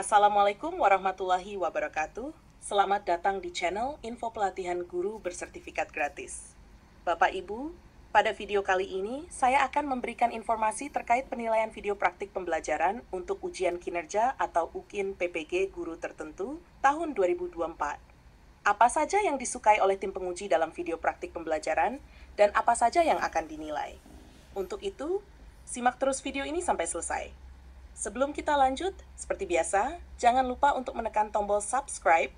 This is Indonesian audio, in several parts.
Assalamualaikum warahmatullahi wabarakatuh. Selamat datang di channel Info Pelatihan Guru Bersertifikat Gratis. Bapak Ibu, pada video kali ini saya akan memberikan informasi terkait penilaian video praktik pembelajaran untuk ujian kinerja atau UKIN PPG guru tertentu tahun 2024. Apa saja yang disukai oleh tim penguji dalam video praktik pembelajaran dan apa saja yang akan dinilai. Untuk itu, simak terus video ini sampai selesai. Sebelum kita lanjut, seperti biasa, jangan lupa untuk menekan tombol subscribe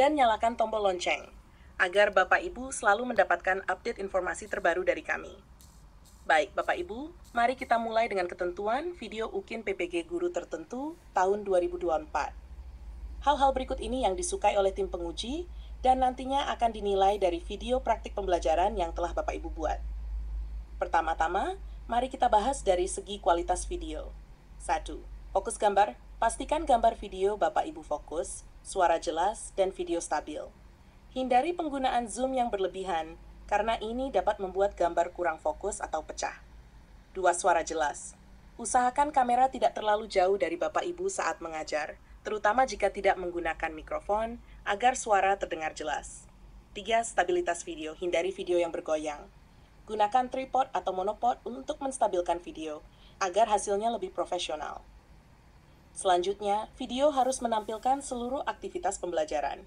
dan nyalakan tombol lonceng agar Bapak Ibu selalu mendapatkan update informasi terbaru dari kami. Baik, Bapak Ibu, mari kita mulai dengan ketentuan video UKIN PPG Guru Tertentu tahun 2024. Hal-hal berikut ini yang disukai oleh tim penguji dan nantinya akan dinilai dari video praktik pembelajaran yang telah Bapak Ibu buat. Pertama-tama, mari kita bahas dari segi kualitas video. 1. Fokus gambar. Pastikan gambar video Bapak Ibu fokus, suara jelas, dan video stabil. Hindari penggunaan zoom yang berlebihan, karena ini dapat membuat gambar kurang fokus atau pecah. Dua, Suara jelas. Usahakan kamera tidak terlalu jauh dari Bapak Ibu saat mengajar, terutama jika tidak menggunakan mikrofon, agar suara terdengar jelas. Tiga, Stabilitas video. Hindari video yang bergoyang. Gunakan tripod atau monopod untuk menstabilkan video, agar hasilnya lebih profesional. Selanjutnya, video harus menampilkan seluruh aktivitas pembelajaran.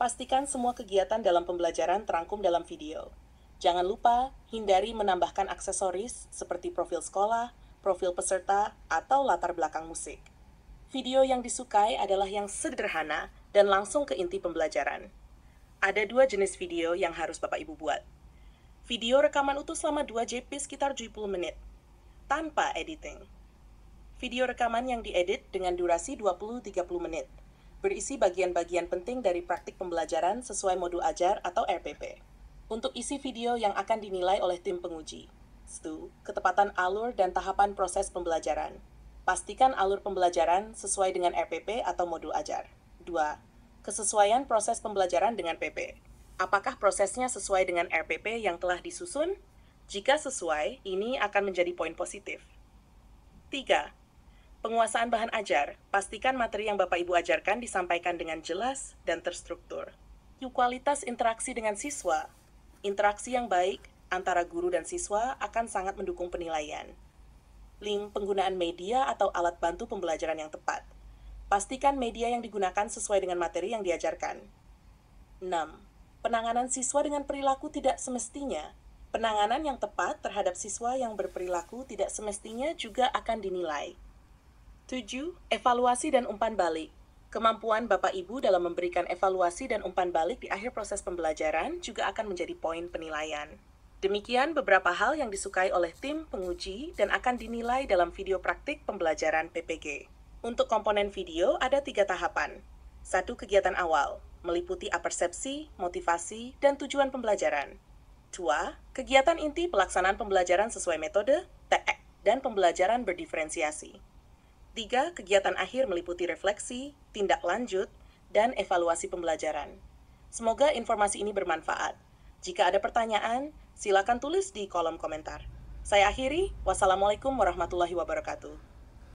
Pastikan semua kegiatan dalam pembelajaran terangkum dalam video. Jangan lupa hindari menambahkan aksesoris seperti profil sekolah, profil peserta, atau latar belakang musik. Video yang disukai adalah yang sederhana dan langsung ke inti pembelajaran. Ada dua jenis video yang harus Bapak Ibu buat. Video rekaman utuh selama 2 JP sekitar 70 menit tanpa editing. Video rekaman yang diedit dengan durasi 20-30 menit, berisi bagian-bagian penting dari praktik pembelajaran sesuai modul ajar atau RPP. Untuk isi video yang akan dinilai oleh tim penguji, STU, ketepatan alur dan tahapan proses pembelajaran. Pastikan alur pembelajaran sesuai dengan RPP atau modul ajar. 2. Kesesuaian proses pembelajaran dengan PP. Apakah prosesnya sesuai dengan RPP yang telah disusun? Jika sesuai, ini akan menjadi poin positif. 3. Penguasaan bahan ajar. Pastikan materi yang Bapak Ibu ajarkan disampaikan dengan jelas dan terstruktur. Kualitas interaksi dengan siswa. Interaksi yang baik antara guru dan siswa akan sangat mendukung penilaian. Link penggunaan media atau alat bantu pembelajaran yang tepat. Pastikan media yang digunakan sesuai dengan materi yang diajarkan. 6. Penanganan siswa dengan perilaku tidak semestinya Penanganan yang tepat terhadap siswa yang berperilaku tidak semestinya juga akan dinilai. 7. Evaluasi dan umpan balik. Kemampuan Bapak Ibu dalam memberikan evaluasi dan umpan balik di akhir proses pembelajaran juga akan menjadi poin penilaian. Demikian beberapa hal yang disukai oleh tim penguji dan akan dinilai dalam video praktik pembelajaran PPG. Untuk komponen video ada tiga tahapan. Satu kegiatan awal, meliputi apersepsi, motivasi, dan tujuan pembelajaran. Dua, kegiatan inti pelaksanaan pembelajaran sesuai metode, TEK, dan pembelajaran berdiferensiasi. Tiga, kegiatan akhir meliputi refleksi, tindak lanjut, dan evaluasi pembelajaran. Semoga informasi ini bermanfaat. Jika ada pertanyaan, silakan tulis di kolom komentar. Saya akhiri, wassalamualaikum warahmatullahi wabarakatuh.